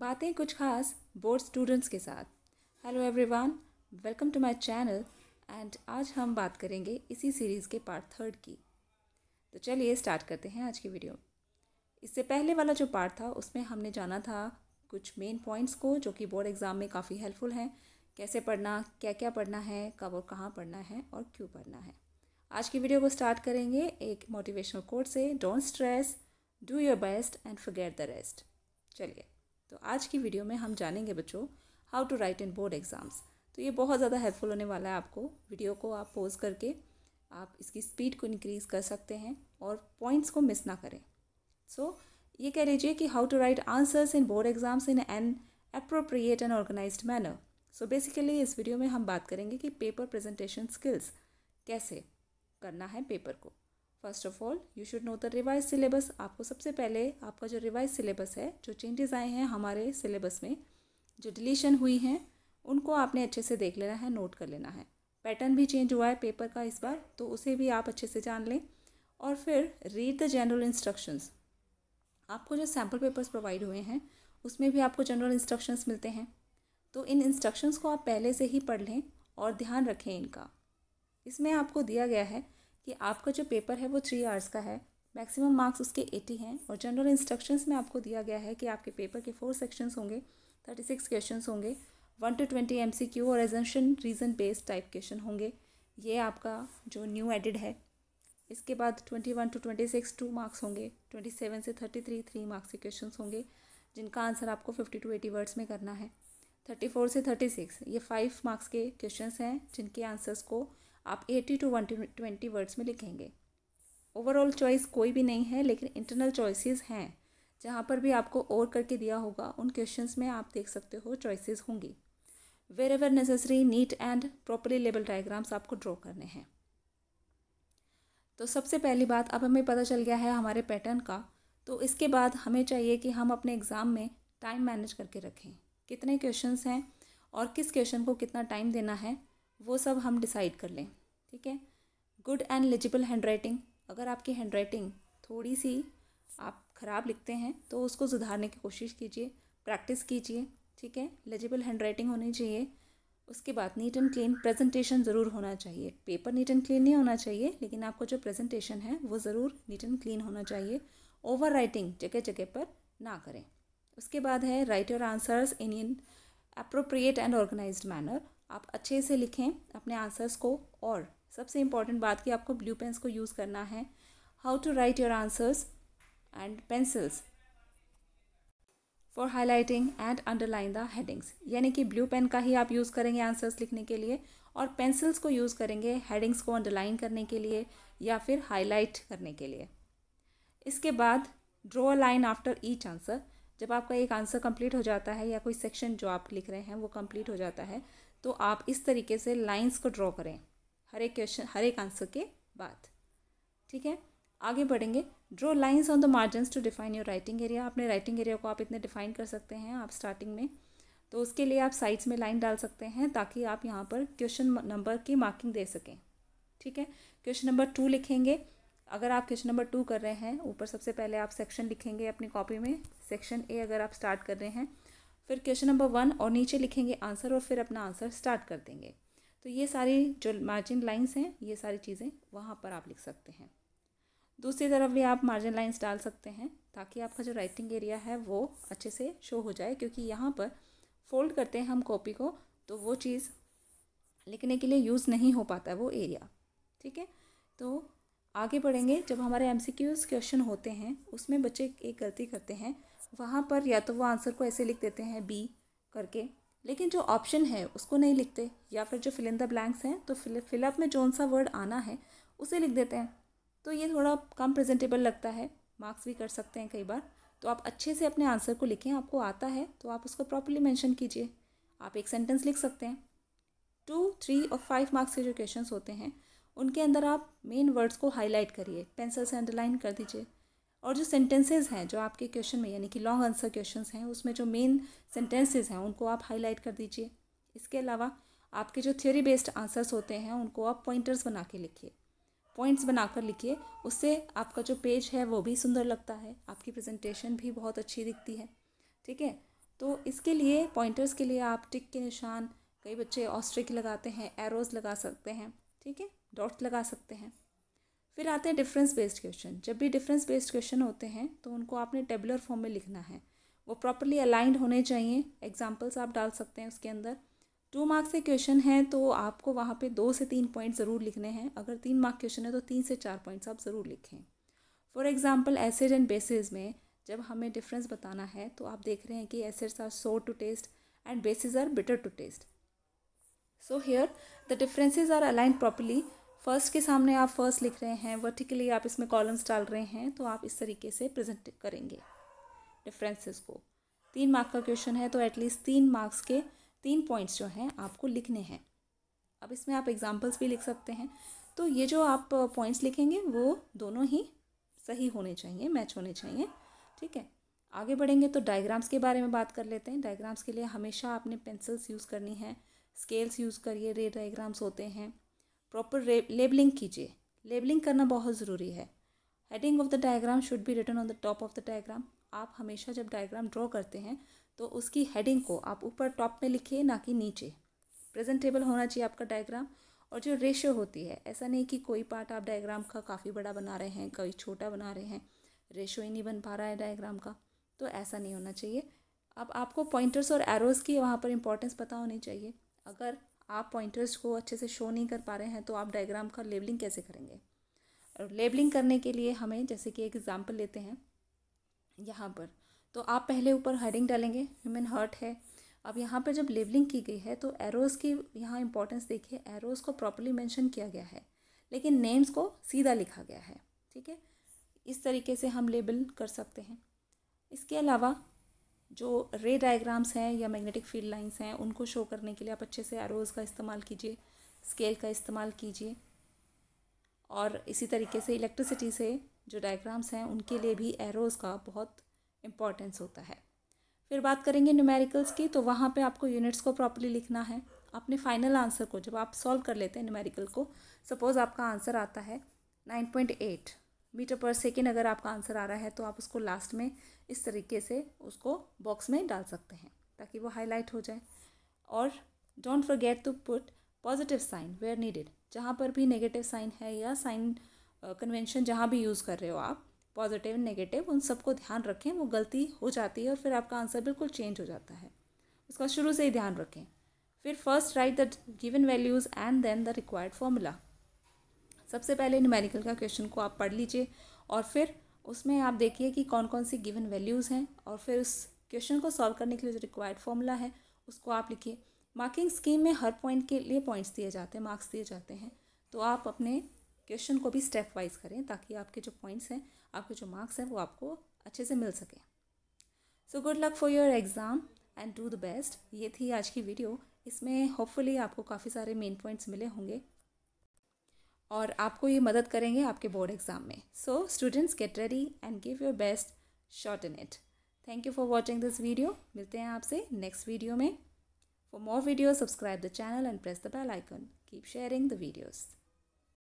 बातें कुछ खास बोर्ड स्टूडेंट्स के साथ hello everyone welcome to my channel and आज हम बात करेंगे इसी सीरीज़ के पार्ट थर्ड की तो चलिए स्टार्ट करते हैं आज की वीडियो इससे पहले वाला जो पार्ट था उसमें हमने जाना था कुछ मेन पॉइंट्स को जो कि बोर्ड एग्ज़ाम में काफ़ी हेल्पफुल हैं कैसे पढ़ना क्या क्या पढ़ना है कब और कहाँ पढ़ना है और क्यों पढ़ना है आज की वीडियो को स्टार्ट करेंगे एक मोटिवेशनल कोर्स से don't stress do your best and forget the rest चलिए तो आज की वीडियो में हम जानेंगे बच्चों how to write in board exams तो ये बहुत ज़्यादा हेल्पफुल होने वाला है आपको वीडियो को आप पोज करके आप इसकी स्पीड को इनक्रीज़ कर सकते हैं और पॉइंट्स को मिस ना करें सो so, ये कह लीजिए कि how to write answers in board exams in an appropriate and organise manner so basically इस वीडियो में हम बात करेंगे कि पेपर प्रेजेंटेशन स्किल्स कैसे करना है पेपर को first of all you should know the revise syllabus आपको सबसे पहले आपका जो रिवाइज सिलेबस है जो चेंजेस आए हैं हमारे सिलेबस में जो डिलीशन हुई हैं उनको आपने अच्छे से देख लेना है नोट कर लेना है पैटर्न भी चेंज हुआ है पेपर का इस बार तो उसे भी आप अच्छे से जान लें और फिर रीड द जनरल इंस्ट्रक्शंस आपको जो सैम्पल पेपर्स प्रोवाइड हुए हैं उसमें भी आपको जनरल इंस्ट्रक्शंस मिलते हैं तो इन इंस्ट्रक्शंस को आप पहले से ही पढ़ लें और ध्यान रखें इनका इसमें आपको दिया गया है कि आपका जो पेपर है वो थ्री आवर्स का है मैक्सिमम मार्क्स उसके एटी हैं और जनरल इंस्ट्रक्शंस में आपको दिया गया है कि आपके पेपर के फोर सेक्शंस होंगे थर्टी सिक्स क्वेश्चन होंगे one to twenty M C Q और assertion reason based type question होंगे ये आपका जो न्यू एडिड है इसके बाद twenty one to twenty six two marks होंगे ट्वेंटी सेवन से थर्टी थ्री थ्री मार्क्स के क्वेश्चन होंगे जिनका आंसर आपको फिफ्टी टू एटी वर्ड्स में करना है थर्टी फोर से थर्टी सिक्स ये फाइव मार्क्स के क्वेश्चन हैं जिनके आंसर्स को आप eighty to one twenty words में लिखेंगे ओवरऑल चॉइस कोई भी नहीं है लेकिन इंटरनल चॉइसेस हैं जहाँ पर भी आपको और करके दिया होगा उन क्वेश्चंस में आप देख सकते हो चॉइसेस होंगी wherever necessary neat and properly label diagrams आपको ड्रॉ करने हैं तो सबसे पहली बात अब हमें पता चल गया है हमारे पैटर्न का तो इसके बाद हमें चाहिए कि हम अपने एग्ज़ाम में टाइम मैनेज करके रखें कितने क्वेश्चंस हैं और किस क्वेश्चन को कितना टाइम देना है वो सब हम डिसाइड कर लें ठीक है good and eligible handwriting अगर आपकी हैंड राइटिंग थोड़ी सी आप ख़राब लिखते हैं तो उसको सुधारने की कोशिश कीजिए प्रैक्टिस कीजिए ठीक है लेजिबल हैंड राइटिंग होनी चाहिए उसके बाद नीट एंड क्लीन प्रेजेंटेशन ज़रूर होना चाहिए पेपर नीट एंड क्लीन नहीं होना चाहिए लेकिन आपको जो प्रेजेंटेशन है वो ज़रूर नीट एंड क्लीन होना चाहिए ओवर राइटिंग जगह जगह पर ना करें उसके बाद है write your answers in in appropriate and organise manner आप अच्छे से लिखें अपने आंसर्स को और सबसे इम्पॉर्टेंट बात कि आपको ब्लू पेन्स को यूज़ करना है how to write your answers and pencils for highlighting and underline the headings यानी कि ब्लू पेन का ही आप यूज़ करेंगे आंसर्स लिखने के लिए और पेंसिल्स को यूज़ करेंगे हेडिंग्स को अंडरलाइन करने के लिए या फिर हाईलाइट करने के लिए इसके बाद draw a line after each answer जब आपका एक आंसर कंप्लीट हो जाता है या कोई सेक्शन जो आप लिख रहे हैं वो कंप्लीट हो जाता है तो आप इस तरीके से लाइंस को ड्रॉ करें हर एक क्वेश्चन हर एक आंसर के बाद ठीक है आगे बढ़ेंगे draw lines on the margins to define your writing area अपने राइटिंग एरिया को आप इतने डिफाइन कर सकते हैं आप स्टार्टिंग में तो उसके लिए आप साइड्स में लाइन डाल सकते हैं ताकि आप यहाँ पर क्वेश्चन नंबर की मार्किंग दे सकें ठीक है क्वेश्चन नंबर टू लिखेंगे अगर आप क्वेश्चन नंबर टू कर रहे हैं ऊपर सबसे पहले आप सेक्शन लिखेंगे अपनी कॉपी में सेक्शन ए अगर आप स्टार्ट कर रहे हैं फिर क्वेश्चन नंबर वन और नीचे लिखेंगे आंसर और फिर अपना आंसर स्टार्ट कर देंगे तो ये सारी जो मार्जिन लाइंस हैं ये सारी चीज़ें वहाँ पर आप लिख सकते हैं दूसरी तरफ भी आप मार्जिन लाइंस डाल सकते हैं ताकि आपका जो राइटिंग एरिया है वो अच्छे से शो हो जाए क्योंकि यहाँ पर फोल्ड करते हैं हम कॉपी को तो वो चीज़ लिखने के लिए यूज़ नहीं हो पाता है वो एरिया ठीक है तो आगे बढ़ेंगे जब हमारे एम क्वेश्चन होते हैं उसमें बच्चे एक गलती करते हैं वहाँ पर या तो वो आंसर को ऐसे लिख देते हैं बी करके लेकिन जो ऑप्शन है उसको नहीं लिखते या फिर जो फ़िलिंदा द ब्लैंक्स हैं तो फिलअप में जोन सा वर्ड आना है उसे लिख देते हैं तो ये थोड़ा कम प्रेजेंटेबल लगता है मार्क्स भी कर सकते हैं कई बार तो आप अच्छे से अपने आंसर को लिखें आपको आता है तो आप उसको प्रॉपरली मैंशन कीजिए आप एक सेंटेंस लिख सकते हैं टू थ्री और फाइव मार्क्स के जो क्वेश्चन होते हैं उनके अंदर आप मेन वर्ड्स को हाईलाइट करिए पेंसिल से अंडरलाइन कर दीजिए और जो सेंटेंसेस हैं जो आपके क्वेश्चन में यानी कि लॉन्ग आंसर क्वेश्चन हैं उसमें जो मेन सेंटेंसेज हैं उनको आप हाईलाइट कर दीजिए इसके अलावा आपके जो थ्योरी बेस्ड आंसर्स होते हैं उनको आप पॉइंटर्स बना के लिखिए पॉइंट्स बनाकर लिखिए उससे आपका जो पेज है वो भी सुंदर लगता है आपकी प्रेजेंटेशन भी बहुत अच्छी दिखती है ठीक है तो इसके लिए पॉइंटर्स के लिए आप टिक के निशान कई बच्चे ऑस्ट्रिक लगाते हैं एरोज़ लगा सकते हैं ठीक है डॉट्स लगा सकते हैं फिर आते हैं डिफरेंस बेस्ड क्वेश्चन जब भी डिफरेंस बेस्ड क्वेश्चन होते हैं तो उनको आपने टेबुलर फॉर्म में लिखना है वो प्रॉपरली अलाइंड होने चाहिए एग्जाम्पल्स आप डाल सकते हैं उसके अंदर टू मार्क्स के क्वेश्चन हैं तो आपको वहाँ पे दो से तीन पॉइंट ज़रूर लिखने हैं अगर तीन मार्क क्वेश्चन है तो तीन से चार पॉइंट्स आप ज़रूर लिखें for example acid and bases में जब हमें डिफरेंस बताना है तो आप देख रहे हैं कि acids are sour to taste and bases are bitter to taste so here the differences are aligned properly first के सामने आप फर्स्ट लिख रहे हैं वर्टिकली आप इसमें कॉलम्स डाल रहे हैं तो आप इस तरीके से प्रेजेंट करेंगे डिफरेंसेस को तीन मार्क का क्वेश्चन है तो एटलीस्ट तीन मार्क्स के तीन पॉइंट्स जो हैं आपको लिखने हैं अब इसमें आप एग्जाम्पल्स भी लिख सकते हैं तो ये जो आप पॉइंट्स लिखेंगे वो दोनों ही सही होने चाहिए मैच होने चाहिए ठीक है आगे बढ़ेंगे तो डायग्राम्स के बारे में बात कर लेते हैं डायग्राम्स के लिए हमेशा आपने पेंसिल्स यूज़ करनी है स्केल्स यूज़ करिए रे डायग्राम्स होते हैं प्रॉपर लेबलिंग कीजिए लेबलिंग करना बहुत ज़रूरी है heading of the diagram should be written on the top of the diagram आप हमेशा जब डायग्राम ड्रॉ करते हैं तो उसकी हेडिंग को आप ऊपर टॉप में लिखिए ना कि नीचे प्रेजेंटेबल होना चाहिए आपका डायग्राम और जो रेशियो होती है ऐसा नहीं कि कोई पार्ट आप डायग्राम का काफ़ी बड़ा बना रहे हैं कोई छोटा बना रहे हैं रेशियो ही नहीं बन पा रहा है डायग्राम का तो ऐसा नहीं होना चाहिए अब आपको पॉइंटर्स और एरोज़ की वहाँ पर इंपॉर्टेंस पता होनी चाहिए अगर आप पॉइंटर्स को अच्छे से शो नहीं कर पा रहे हैं तो आप डायग्राम का लेबलिंग कैसे करेंगे और लेबलिंग करने के लिए हमें जैसे कि एक एग्ज़ाम्पल लेते हैं यहाँ पर तो आप पहले ऊपर हेडिंग डालेंगे ह्यूमन हर्ट है अब यहाँ पर जब लेबलिंग की गई है तो एरोज़ की यहाँ इंपॉर्टेंस देखिए एरोज़ को प्रॉपरली मेंशन किया गया है लेकिन नेम्स को सीधा लिखा गया है ठीक है इस तरीके से हम लेबल कर सकते हैं इसके अलावा जो रे डायग्राम्स हैं या मैग्नेटिक फील्ड लाइंस हैं उनको शो करने के लिए आप अच्छे से एरोज़ का इस्तेमाल कीजिए स्केल का इस्तेमाल कीजिए और इसी तरीके से इलेक्ट्रिसिटी से जो डायग्राम्स हैं उनके लिए भी एरोज़ का बहुत इम्पॉर्टेंस होता है फिर बात करेंगे न्यूमेरिकल्स की तो वहाँ पे आपको यूनिट्स को प्रॉपरली लिखना है अपने फाइनल आंसर को जब आप सॉल्व कर लेते हैं न्यूमेरिकल को सपोज़ आपका आंसर आता है nine point eight metre per second अगर आपका आंसर आ रहा है तो आप उसको लास्ट में इस तरीके से उसको बॉक्स में डाल सकते हैं ताकि वो हाईलाइट हो जाए और don't forget to put positive sign where needed जहाँ पर भी नेगेटिव साइन है या साइन कन्वेंशन uh, जहाँ भी यूज़ कर रहे हो आप पॉजिटिव नेगेटिव उन सबको ध्यान रखें वो गलती हो जाती है और फिर आपका आंसर बिल्कुल चेंज हो जाता है उसका शुरू से ही ध्यान रखें फिर first write the given values and then the required formula सबसे पहले न्यूमेरिकल का क्वेश्चन को आप पढ़ लीजिए और फिर उसमें आप देखिए कि कौन कौन सी गिवन वैल्यूज़ हैं और फिर उस क्वेश्चन को सॉल्व करने के लिए जो रिक्वायर्ड फॉर्मूला है उसको आप लिखिए मार्किंग स्कीम में हर पॉइंट के लिए पॉइंट्स दिए जाते हैं मार्क्स दिए जाते हैं तो आप अपने क्वेश्चन को भी स्टेप वाइज करें ताकि आपके जो पॉइंट्स हैं आपके जो मार्क्स हैं वो आपको अच्छे से मिल सकें so good luck for your exam and do the best ये थी आज की वीडियो इसमें होपफुली आपको काफ़ी सारे मेन पॉइंट्स मिले होंगे और आपको ये मदद करेंगे आपके बोर्ड एग्ज़ाम में so students get ready and give your best shot in it thank you for watching this video मिलते हैं आपसे नेक्स्ट वीडियो में for more video subscribe the channel and press the bell icon keep sharing the videos